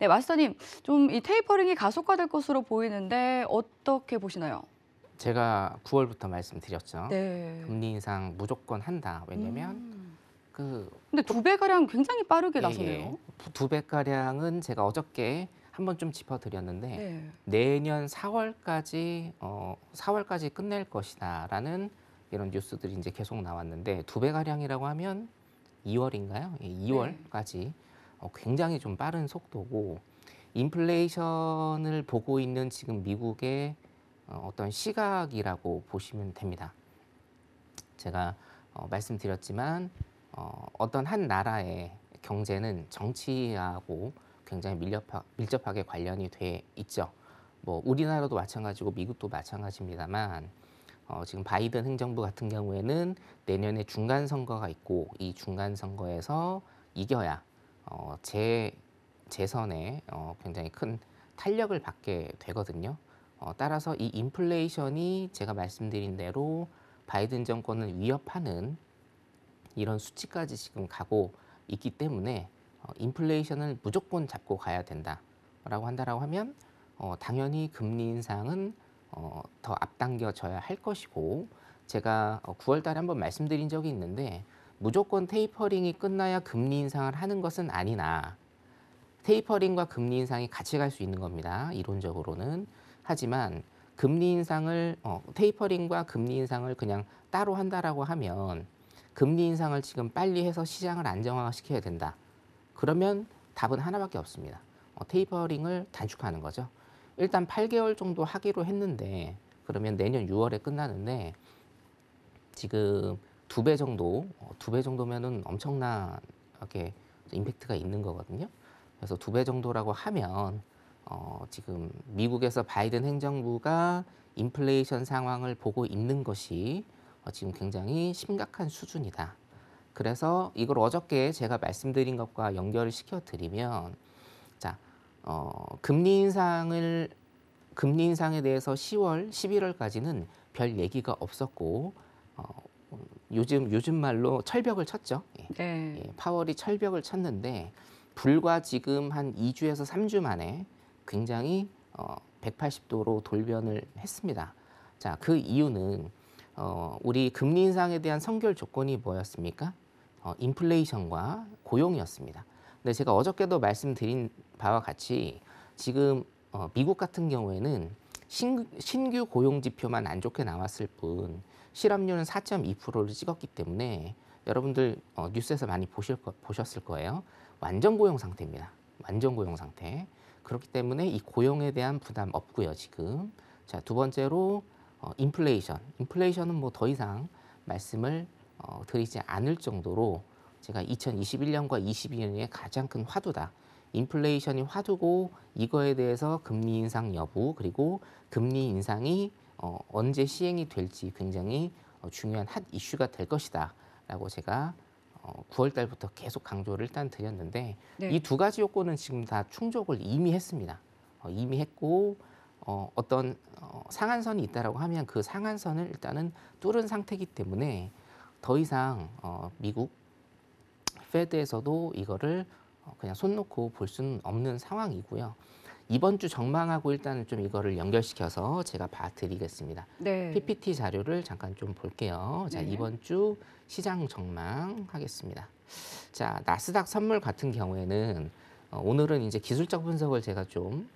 네, 마스터님, 좀 이 테이퍼링이 가속화될 것으로 보이는데 어떻게 보시나요? 제가 9월부터 말씀드렸죠. 네. 금리 인상 무조건 한다. 왜냐면 음. 그 근데 두 배가량 굉장히 빠르게 예, 예. 나서네요. 예. 두 배가량은 제가 어저께 한번 좀 짚어드렸는데 네. 내년 4월까지 어 4월까지 끝낼 것이다라는 이런 뉴스들이 이제 계속 나왔는데 두 배가량이라고 하면 2월인가요? 예, 2월까지 네. 어, 굉장히 좀 빠른 속도고 인플레이션을 보고 있는 지금 미국의 어, 어떤 시각이라고 보시면 됩니다. 제가 어, 말씀드렸지만 어, 어떤 한 나라의 경제는 정치하고 굉장히 밀접하, 밀접하게 관련이 돼 있죠. 뭐 우리나라도 마찬가지고 미국도 마찬가지입니다만 어, 지금 바이든 행정부 같은 경우에는 내년에 중간 선거가 있고 이 중간 선거에서 이겨야 어, 제 재선에 어, 굉장히 큰 탄력을 받게 되거든요. 어, 따라서 이 인플레이션이 제가 말씀드린 대로 바이든 정권을 위협하는 이런 수치까지 지금 가고 있기 때문에 어, 인플레이션을 무조건 잡고 가야 된다라고 한다라고 하면 어, 당연히 금리 인상은 어, 더 앞당겨져야 할 것이고 제가 9월달에 어, 한번 말씀드린 적이 있는데 무조건 테이퍼링이 끝나야 금리 인상을 하는 것은 아니나 테이퍼링과 금리 인상이 같이 갈 수 있는 겁니다. 이론적으로는. 하지만 금리 인상을 어, 테이퍼링과 금리 인상을 그냥 따로 한다라고 하면 금리 인상을 지금 빨리 해서 시장을 안정화시켜야 된다. 그러면 답은 하나밖에 없습니다. 어, 테이퍼링을 단축하는 거죠. 일단 8개월 정도 하기로 했는데 그러면 내년 6월에 끝나는데 지금 두배 정도, 어, 두배 정도면은 엄청나게 임팩트가 있는 거거든요. 그래서 두 배 정도라고 하면 어, 지금 미국에서 바이든 행정부가 인플레이션 상황을 보고 있는 것이 어, 지금 굉장히 심각한 수준이다. 그래서 이걸 어저께 제가 말씀드린 것과 연결을 시켜드리면 자, 어, 금리 인상을 금리 인상에 대해서 10월, 11월까지는 별 얘기가 없었고 어, 요즘 요즘 말로 철벽을 쳤죠. 예. 네. 예, 파월이 철벽을 쳤는데 불과 지금 한 2주에서 3주 만에 굉장히 어, 180도로 돌변을 했습니다. 자, 그 이유는 어, 우리 금리 인상에 대한 선결 조건이 뭐였습니까? 어, 인플레이션과 고용이었습니다. 근데 제가 어저께도 말씀드린 바와 같이 지금 어, 미국 같은 경우에는 신규, 신규 고용 지표만 안 좋게 나왔을 뿐 실업률은 4.2%를 찍었기 때문에 여러분들 어, 뉴스에서 많이 보실 거, 보셨을 거예요. 완전 고용 상태입니다. 완전 고용 상태. 그렇기 때문에 이 고용에 대한 부담 없고요, 지금. 자, 두 번째로 어, 인플레이션. 인플레이션은 뭐 더 이상 말씀을 어, 드리지 않을 정도로 제가 2021년과 22년에 가장 큰 화두다. 인플레이션이 화두고 이거에 대해서 금리 인상 여부 그리고 금리 인상이 어, 언제 시행이 될지 굉장히 어, 중요한 핫 이슈가 될 것이다 라고 제가 어, 9월 달부터 계속 강조를 일단 드렸는데 네. 이두 가지 요건은 지금 다 충족을 이미 했습니다. 어, 이미 했고 어, 어떤 어, 상한선이 있다라고 하면 그 상한선을 일단은 뚫은 상태이기 때문에 더 이상 어, 미국 페드에서도 이거를 어, 그냥 손 놓고 볼 수는 없는 상황이고요. 이번 주 전망하고 일단은 좀 이거를 연결시켜서 제가 봐드리겠습니다. 네. PPT 자료를 잠깐 좀 볼게요. 자, 네. 이번 주 시장 전망 하겠습니다. 자, 나스닥 선물 같은 경우에는 어, 오늘은 이제 기술적 분석을 제가 좀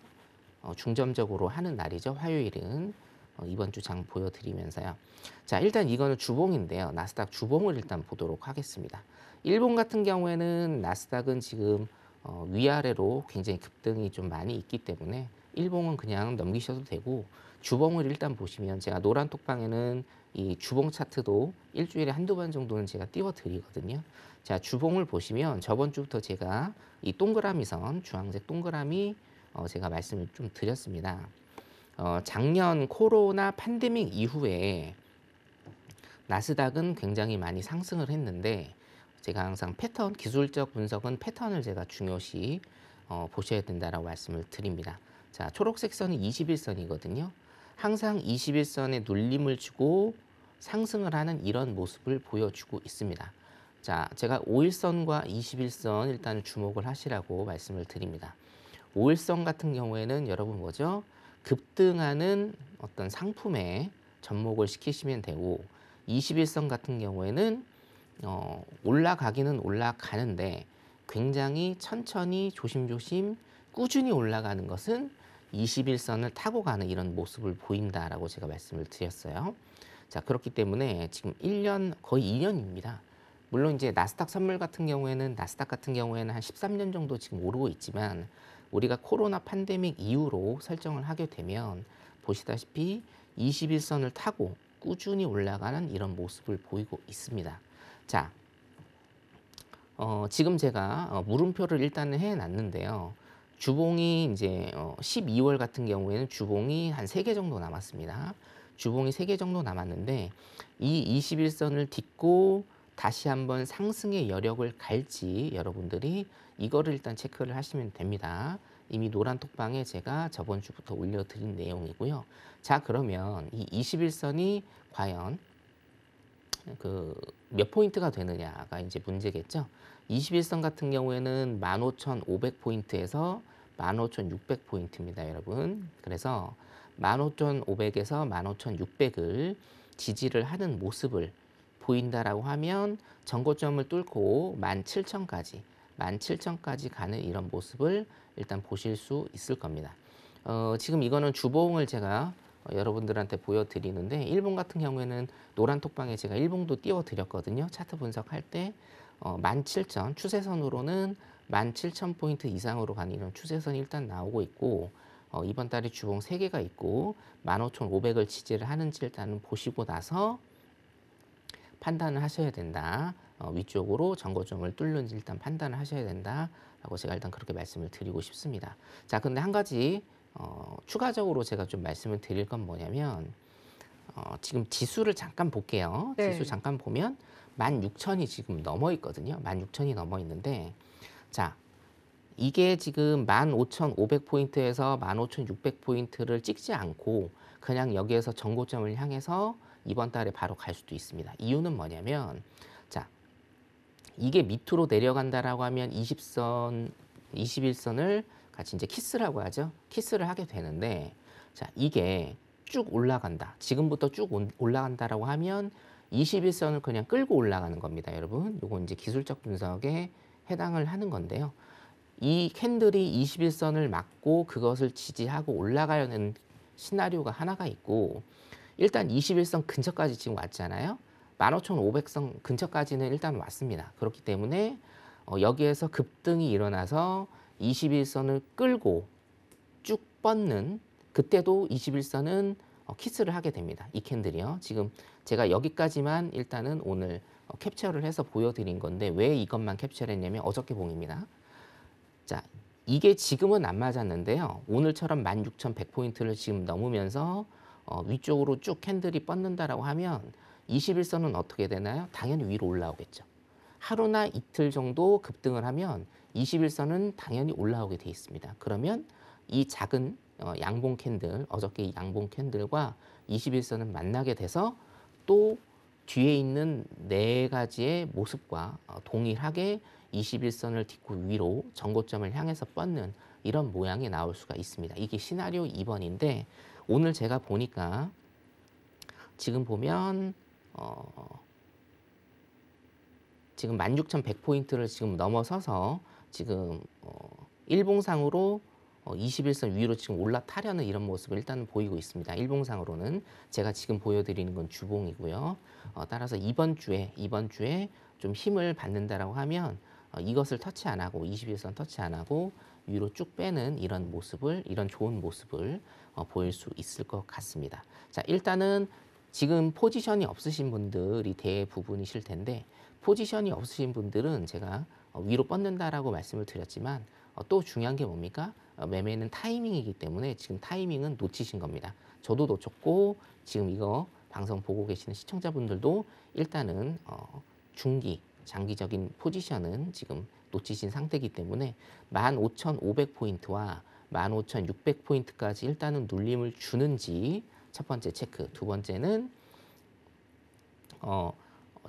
어, 중점적으로 하는 날이죠. 화요일은. 어, 이번 주 장 보여드리면서요. 자, 일단 이거는 주봉인데요. 나스닥 주봉을 일단 보도록 하겠습니다. 일본 같은 경우에는 나스닥은 지금 어, 위아래로 굉장히 급등이 좀 많이 있기 때문에 일봉은 그냥 넘기셔도 되고 주봉을 일단 보시면 제가 노란 톡방에는 이 주봉 차트도 일주일에 한두 번 정도는 제가 띄워드리거든요. 자 주봉을 보시면 저번 주부터 제가 이 동그라미 선 주황색 동그라미 어, 제가 말씀을 좀 드렸습니다. 어, 작년 코로나 팬데믹 이후에 나스닥은 굉장히 많이 상승을 했는데 제가 항상 패턴 기술적 분석은 패턴을 제가 중요시 어, 보셔야 된다라고 말씀을 드립니다. 자 초록색 선이 21선이거든요. 항상 21선에 눌림을 주고 상승을 하는 이런 모습을 보여주고 있습니다. 자, 제가 5일선과 21선 일단 주목을 하시라고 말씀을 드립니다. 5일선 같은 경우에는 여러분 뭐죠? 급등하는 어떤 상품에 접목을 시키시면 되고 21선 같은 경우에는 어, 올라가기는 올라가는데 굉장히 천천히 조심조심 꾸준히 올라가는 것은 21선을 타고 가는 이런 모습을 보인다라고 제가 말씀을 드렸어요. 자, 그렇기 때문에 지금 1년 거의 2년입니다. 물론 이제 나스닥 선물 같은 경우에는 나스닥 같은 경우에는 한 13년 정도 지금 오르고 있지만 우리가 코로나 팬데믹 이후로 설정을 하게 되면 보시다시피 21선을 타고 꾸준히 올라가는 이런 모습을 보이고 있습니다. 자, 어, 지금 제가 어, 물음표를 일단은 해놨는데요. 주봉이 이제 어, 12월 같은 경우에는 주봉이 한 3개 정도 남았습니다. 주봉이 3개 정도 남았는데 이 21선을 딛고 다시 한번 상승의 여력을 갈지 여러분들이 이거를 일단 체크를 하시면 됩니다. 이미 노란 톡방에 제가 저번 주부터 올려드린 내용이고요. 자 그러면 이 21선이 과연 그 몇 포인트가 되느냐가 이제 문제겠죠. 21선 같은 경우에는 15,500포인트에서 15,600포인트입니다. 여러분. 그래서 15,500에서 15,600을 지지를 하는 모습을 보인다라고 하면 전고점을 뚫고 17,000까지 17,000까지 가는 이런 모습을 일단 보실 수 있을 겁니다. 어, 지금 이거는 주봉을 제가 어, 여러분들한테 보여드리는데 일본 같은 경우에는 노란 톡방에 제가 일봉도 띄워드렸거든요. 차트 분석할 때 어, 17,000 추세선으로는 17,000포인트 이상으로 가는 이런 추세선이 일단 나오고 있고 어, 이번 달에 주봉 3개가 있고 15,500을 지지를 하는지 일단은 보시고 나서 판단을 하셔야 된다. 어, 위쪽으로 전거점을 뚫는지 일단 판단을 하셔야 된다라고 제가 일단 그렇게 말씀을 드리고 싶습니다. 자, 근데 한 가지 어, 추가적으로 제가 좀 말씀을 드릴 건 뭐냐면 어, 지금 지수를 잠깐 볼게요. 네. 지수 잠깐 보면 만육천이 지금 넘어 있거든요. 만육천이 넘어 있는데 자, 이게 지금 만 오천 오백 포인트에서만 오천 육백 포인트를 찍지 않고 그냥 여기에서 전고점을 향해서 이번 달에 바로 갈 수도 있습니다. 이유는 뭐냐면 이게 밑으로 내려간다라고 하면 20선, 21선을 같이 이제 키스라고 하죠. 키스를 하게 되는데 자, 이게 쭉 올라간다. 지금부터 쭉 올라간다라고 하면 21선을 그냥 끌고 올라가는 겁니다, 여러분. 이건 이제 기술적 분석에 해당을 하는 건데요. 이 캔들이 21선을 막고 그것을 지지하고 올라가려는 시나리오가 하나가 있고 일단 21선 근처까지 지금 왔잖아요. 15,500선 근처까지는 일단 왔습니다. 그렇기 때문에 어, 여기에서 급등이 일어나서 21선을 끌고 쭉 뻗는 그때도 21선은 어, 키스를 하게 됩니다. 이 캔들이요. 지금 제가 여기까지만 일단은 오늘 어, 캡처를 해서 보여드린 건데 왜 이것만 캡처를 했냐면 어저께 봉입니다. 자, 이게 지금은 안 맞았는데요. 오늘처럼 16,100포인트를 지금 넘으면서 어, 위쪽으로 쭉 캔들이 뻗는다라고 하면 21선은 어떻게 되나요? 당연히 위로 올라오겠죠. 하루나 이틀 정도 급등을 하면 21선은 당연히 올라오게 돼 있습니다. 그러면 이 작은 어, 양봉 캔들, 어저께 양봉 캔들과 21선은 만나게 돼서 또 뒤에 있는 네 가지의 모습과 어, 동일하게 21선을 딛고 위로 전고점을 향해서 뻗는 이런 모양이 나올 수가 있습니다. 이게 시나리오 2번인데 오늘 제가 보니까 지금 보면 어, 지금 16,100포인트를 지금 넘어서서 지금 어, 일봉상으로 어, 21선 위로 지금 올라타려는 이런 모습을 일단은 보이고 있습니다. 일봉상으로는 제가 지금 보여드리는 건 주봉이고요. 어, 따라서 이번 주에 이번 주에 좀 힘을 받는다라고 하면 어, 이것을 터치 안 하고 21선 터치 안 하고 위로 쭉 빼는 이런 모습을 이런 좋은 모습을 어, 보일 수 있을 것 같습니다. 자 일단은 지금 포지션이 없으신 분들이 대부분이실 텐데 포지션이 없으신 분들은 제가 어, 위로 뻗는다라고 말씀을 드렸지만 어, 또 중요한 게 뭡니까? 어, 매매는 타이밍이기 때문에 지금 타이밍은 놓치신 겁니다. 저도 놓쳤고 지금 이거 방송 보고 계시는 시청자분들도 일단은 중기 장기적인 포지션은 지금 놓치신 상태이기 때문에 15,500포인트와 15,600포인트까지 일단은 눌림을 주는지 첫 번째 체크, 두 번째는 어,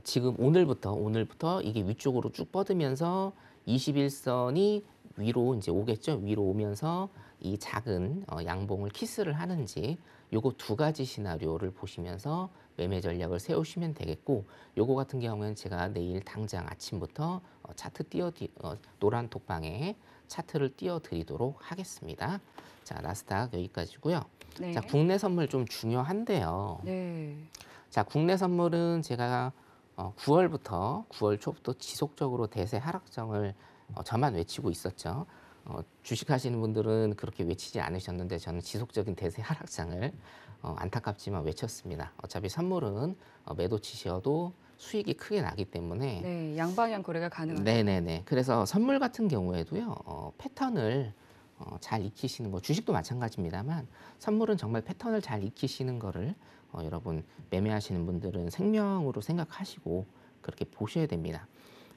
지금 오늘부터 오늘부터 이게 위쪽으로 쭉 뻗으면서 21선이 위로 이제 오겠죠. 위로 오면서 이 작은 어, 양봉을 키스를 하는지 요거 두 가지 시나리오를 보시면서 매매 전략을 세우시면 되겠고 요거 같은 경우는 제가 내일 당장 아침부터 어, 차트 띄어 어, 노란 독방에 차트를 띄워 드리도록 하겠습니다. 자, 나스닥 여기까지고요. 네. 자, 국내 선물 좀 중요한데요. 네. 자, 국내 선물은 제가 어, 9월부터 9월 초부터 지속적으로 대세 하락장을 어, 저만 외치고 있었죠. 어, 주식하시는 분들은 그렇게 외치지 않으셨는데 저는 지속적인 대세 하락장을 어, 안타깝지만 외쳤습니다. 어차피 선물은 어, 매도 치셔도 수익이 크게 나기 때문에 네, 양방향 거래가 가능합니다. 네네네. 그래서 선물 같은 경우에도요 어, 패턴을 어, 잘 익히시는 뭐 주식도 마찬가지입니다만 선물은 정말 패턴을 잘 익히시는 거를 어, 여러분 매매하시는 분들은 생명으로 생각하시고 그렇게 보셔야 됩니다.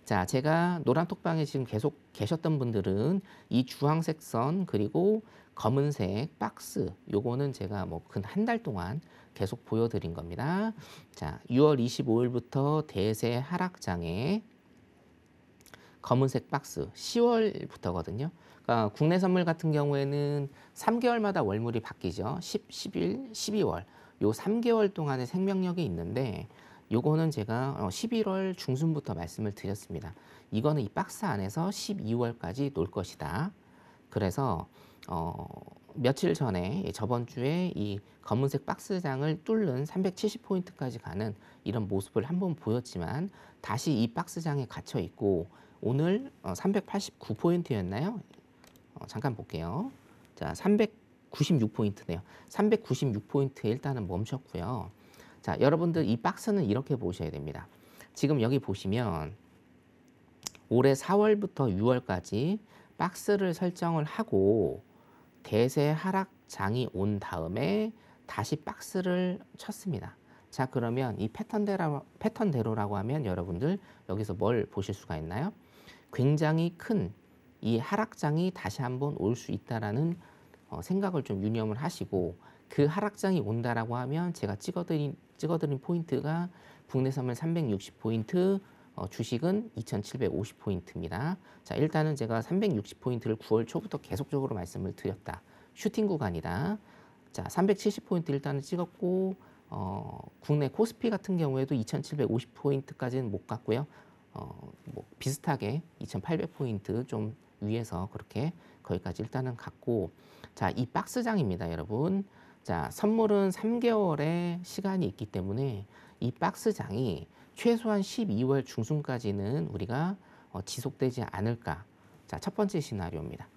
자, 제가 노란 톡방에 지금 계속 계셨던 분들은 이 주황색 선 그리고 검은색 박스 요거는 제가 뭐근 한 달 동안 계속 보여드린 겁니다. 자, 6월 25일부터 대세 하락장에 검은색 박스 10월부터거든요. 어, 국내 선물 같은 경우에는 3개월마다 월물이 바뀌죠. 10, 11, 12월 요 3개월 동안의 생명력이 있는데 요거는 제가 11월 어, 중순부터 말씀을 드렸습니다. 이거는 이 박스 안에서 12월까지 놀 것이다. 그래서 어, 며칠 전에 저번 주에 이 검은색 박스장을 뚫는 370포인트까지 가는 이런 모습을 한번 보였지만 다시 이 박스장에 갇혀 있고 오늘 389포인트였나요? 어, 어, 잠깐 볼게요. 자, 396포인트네요. 396포인트에 일단은 멈췄고요. 자, 여러분들 이 박스는 이렇게 보셔야 됩니다. 지금 여기 보시면 올해 4월부터 6월까지 박스를 설정을 하고 대세 하락장이 온 다음에 다시 박스를 쳤습니다. 자 그러면 이 패턴대로, 패턴대로라고 하면 여러분들 여기서 뭘 보실 수가 있나요? 굉장히 큰이 하락장이 다시 한번 올 수 있다라는 어, 생각을 좀 유념을 하시고 그 하락장이 온다라고 하면 제가 찍어드린 찍어드린 포인트가 국내 선물 360 포인트, 어, 주식은 2,750 포인트입니다. 자 일단은 제가 360 포인트를 9월 초부터 계속적으로 말씀을 드렸다. 슈팅 구간이다. 자370 포인트 일단은 찍었고 어, 국내 코스피 같은 경우에도 2,750 포인트까지는 못 갔고요. 어, 뭐 비슷하게 2,800 포인트 좀 위에서 그렇게 거기까지 일단은 갖고 자, 이 박스장입니다, 여러분. 자, 선물은 3개월의 시간이 있기 때문에 이 박스장이 최소한 12월 중순까지는 우리가 어, 지속되지 않을까. 자, 첫 번째 시나리오입니다.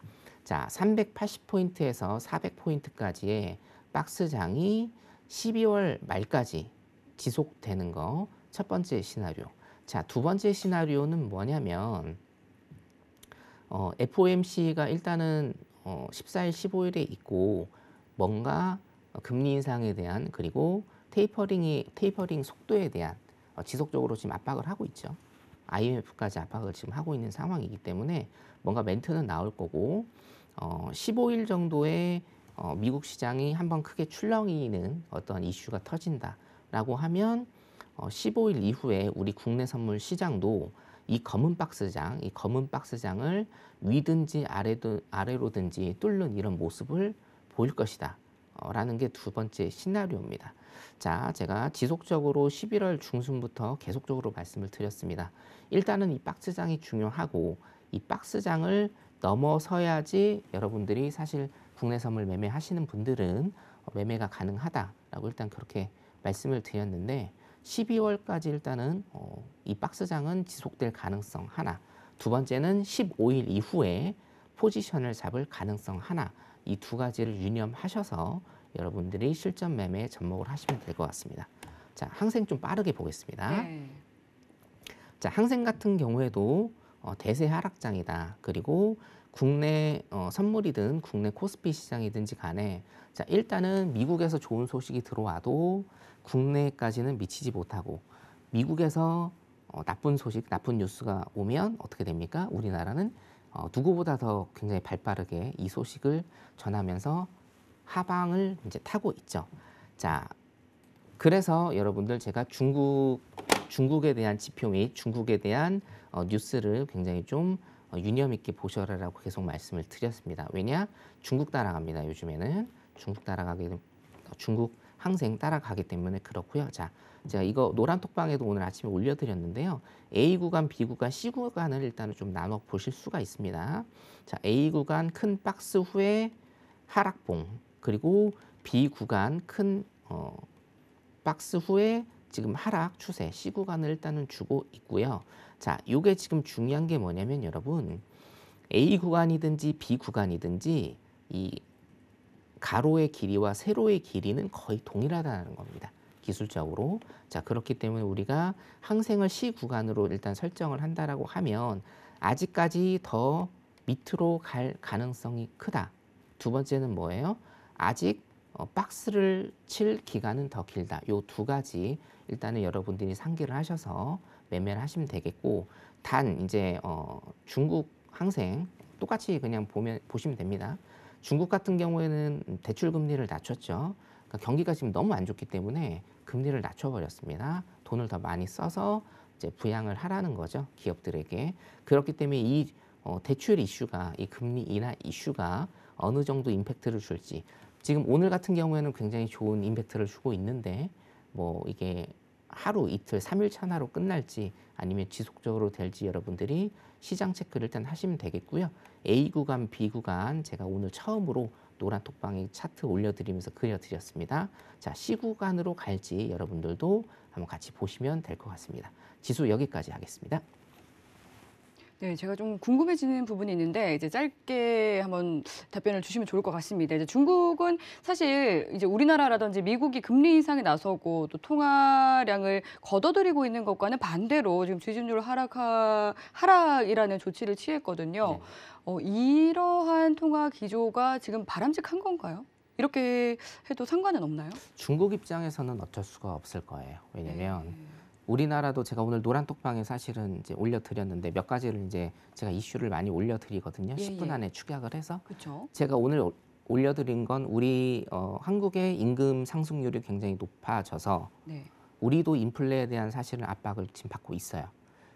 자, 380포인트에서 400포인트까지의 박스장이 12월 말까지 지속되는 거 첫 번째 시나리오. 자, 두 번째 시나리오는 뭐냐면 어, FOMC가 일단은 어, 14일, 15일에 있고 뭔가 금리 인상에 대한 그리고 테이퍼링이 테이퍼링 속도에 대한 어, 지속적으로 지금 압박을 하고 있죠. IMF까지 압박을 지금 하고 있는 상황이기 때문에 뭔가 멘트는 나올 거고 어, 15일 정도에 어, 미국 시장이 한번 크게 출렁이는 어떤 이슈가 터진다라고 하면 어, 15일 이후에 우리 국내 선물 시장도 이 검은 박스장, 이 검은 박스장을 위든지 아래든, 아래로든지 뚫는 이런 모습을 보일 것이다. 어, 라는 게 두 번째 시나리오입니다. 자, 제가 지속적으로 11월 중순부터 계속적으로 말씀을 드렸습니다. 일단은 이 박스장이 중요하고 이 박스장을 넘어서야지 여러분들이 사실 국내 선물 매매하시는 분들은 어, 매매가 가능하다라고 일단 그렇게 말씀을 드렸는데 12월까지 일단은 어, 이 박스장은 지속될 가능성 하나. 두 번째는 15일 이후에 포지션을 잡을 가능성 하나. 이 두 가지를 유념하셔서 여러분들이 실전 매매에 접목을 하시면 될 것 같습니다. 자, 항생 좀 빠르게 보겠습니다. 네. 자, 항생 같은 경우에도 어, 대세 하락장이다. 그리고 국내 어, 선물이든 국내 코스피 시장이든지 간에 자, 일단은 미국에서 좋은 소식이 들어와도 국내까지는 미치지 못하고 미국에서 어, 나쁜 소식, 나쁜 뉴스가 오면 어떻게 됩니까? 우리나라는 어, 누구보다 더 굉장히 발 빠르게 이 소식을 전하면서 하방을 이제 타고 있죠. 자, 그래서 여러분들 제가 중국 중국에 대한 지표 및 중국에 대한 어, 뉴스를 굉장히 좀 어, 유념 있게 보셔라라고 계속 말씀을 드렸습니다. 왜냐? 중국 따라갑니다. 요즘에는 중국 따라가기 중국 항생 따라가기 때문에 그렇고요. 자, 제가 이거 노란 톡방에도 오늘 아침에 올려드렸는데요. A 구간, B 구간, C 구간을 일단은 좀 나눠 보실 수가 있습니다. 자, A 구간 큰 박스 후에 하락봉 그리고 B 구간 큰 어, 박스 후에 지금 하락 추세 C 구간을 일단은 주고 있고요. 자, 이게 지금 중요한 게 뭐냐면 여러분 A 구간이든지 B 구간이든지 이 가로의 길이와 세로의 길이는 거의 동일하다는 겁니다. 기술적으로. 자, 그렇기 때문에 우리가 항생을 C 구간으로 일단 설정을 한다라고 하면 아직까지 더 밑으로 갈 가능성이 크다. 두 번째는 뭐예요? 아직 어, 박스를 칠 기간은 더 길다. 요 두 가지 일단은 여러분들이 상기를 하셔서 매매를 하시면 되겠고 단 이제 어, 중국 항생 똑같이 그냥 보면 보시면 됩니다. 중국 같은 경우에는 대출 금리를 낮췄죠. 그러니까 경기가 지금 너무 안 좋기 때문에 금리를 낮춰버렸습니다. 돈을 더 많이 써서 이제 부양을 하라는 거죠 기업들에게 그렇기 때문에 이 어, 대출 이슈가 이 금리 인하 이슈가 어느 정도 임팩트를 줄지 지금 오늘 같은 경우에는 굉장히 좋은 임팩트를 주고 있는데 뭐 이게 하루 이틀 삼일 차나로 끝날지 아니면 지속적으로 될지 여러분들이 시장 체크를 일단 하시면 되겠고요. A 구간, B 구간 제가 오늘 처음으로 노란 톡방에 차트 올려드리면서 그려드렸습니다. 자, C 구간으로 갈지 여러분들도 한번 같이 보시면 될 것 같습니다. 지수 여기까지 하겠습니다. 네, 제가 좀 궁금해지는 부분이 있는데 이제 짧게 한번 답변을 주시면 좋을 것 같습니다. 이제 중국은 사실 이제 우리나라라든지 미국이 금리 인상에 나서고 또 통화량을 걷어들이고 있는 것과는 반대로 지금 지준율 하락하, 하락이라는 조치를 취했거든요. 네. 어, 이러한 통화 기조가 지금 바람직한 건가요? 이렇게 해도 상관은 없나요? 중국 입장에서는 어쩔 수가 없을 거예요. 왜냐면 네. 우리나라도 제가 오늘 노란 톡방에 사실은 이제 올려드렸는데 몇 가지를 이제 제가 이슈를 많이 올려드리거든요. 예, 10분 예. 안에 축약을 해서 그쵸. 제가 오늘 올려드린 건 우리 어, 한국의 임금 상승률이 굉장히 높아져서 네. 우리도 인플레에 대한 사실은 압박을 지금 받고 있어요.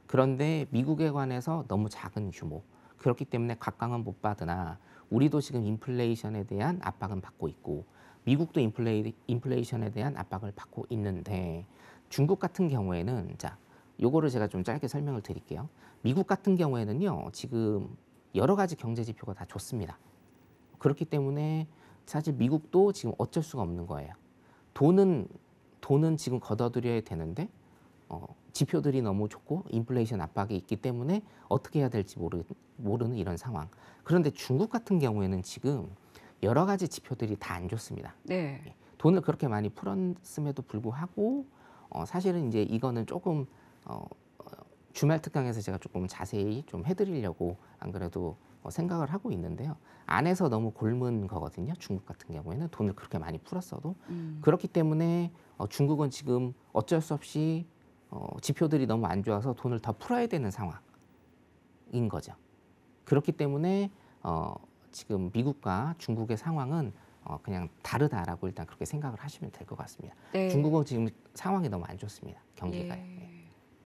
그런데 미국에 관해서 너무 작은 규모 그렇기 때문에 각광은 못 받으나 우리도 지금 인플레이션에 대한 압박은 받고 있고 미국도 인플레이, 인플레이션에 대한 압박을 받고 있는데 중국 같은 경우에는 자 요거를 제가 좀 짧게 설명을 드릴게요. 미국 같은 경우에는요 지금 여러 가지 경제 지표가 다 좋습니다. 그렇기 때문에 사실 미국도 지금 어쩔 수가 없는 거예요. 돈은 돈은 지금 걷어들여야 되는데 어, 지표들이 너무 좋고 인플레이션 압박이 있기 때문에 어떻게 해야 될지 모르, 모르는 이런 상황. 그런데 중국 같은 경우에는 지금 여러 가지 지표들이 다 안 좋습니다. 네. 예, 돈을 그렇게 많이 풀었음에도 불구하고 어, 사실은 이제 이거는 조금 어, 주말 특강에서 제가 조금 자세히 좀 해드리려고 안 그래도 어, 생각을 하고 있는데요. 안에서 너무 곪은 거거든요. 중국 같은 경우에는 돈을 그렇게 많이 풀었어도 음. 그렇기 때문에 어, 중국은 지금 어쩔 수 없이 어, 지표들이 너무 안 좋아서 돈을 더 풀어야 되는 상황인 거죠. 그렇기 때문에 어, 지금 미국과 중국의 상황은 어, 그냥 다르다라고 일단 그렇게 생각을 하시면 될 것 같습니다. 네. 중국어 지금 상황이 너무 안 좋습니다. 경기가요. 예. 네.